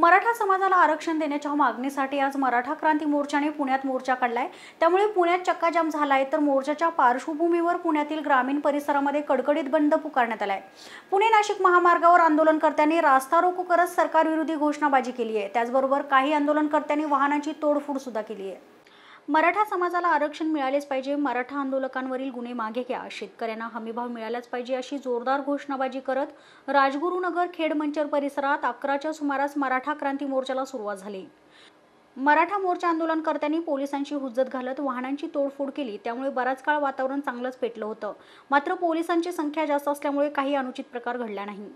मराठा समाजाला आरक्षण देण्याच्या मागणीसाठी आज मराठा क्रांती मोर्चाने पुण्यात मोर्चा काढलाय त्यामुळे पुण्यात चक्काजाम झालाय तर मोर्चाच्या पार्श्वभूमीवर पुण्यातील ग्रामीण परिसरामध्ये कडकडीत बंद पुकारण्यात आलाय पुणे नाशिक महामार्गावर आंदोलनकर्त्यांनी रास्ता रोको करत सरकारविरोधी घोषणाबाजी केली आहे त्याचबरोबर काही आंदोलनकर्त्यांनी वाहनांची तोडफोड सुद्धा केली आहे मराठा समाजाला आरक्षण मिळालेच पाहिजे मराठा आंदोलकांवरील गुन्हे मागे घ्या शेतकऱ्यांना हमीभाव मिळालाच पाहिजे अशी जोरदार घोषणाबाजी करत राजगुरुनगर खेड मंचर परिसरात अकराच्या सुमारास मराठा क्रांती मोर्चाला सुरुवात झाली मराठा मोर्चा आंदोलनकर्त्यांनी पोलिसांची हुज्जत घालत वाहनांची तोडफोड केली त्यामुळे बराच काळ वातावरण चांगलंच पेटलं होतं मात्र पोलिसांची संख्या जास्त असल्यामुळे काही अनुचित प्रकार घडला नाही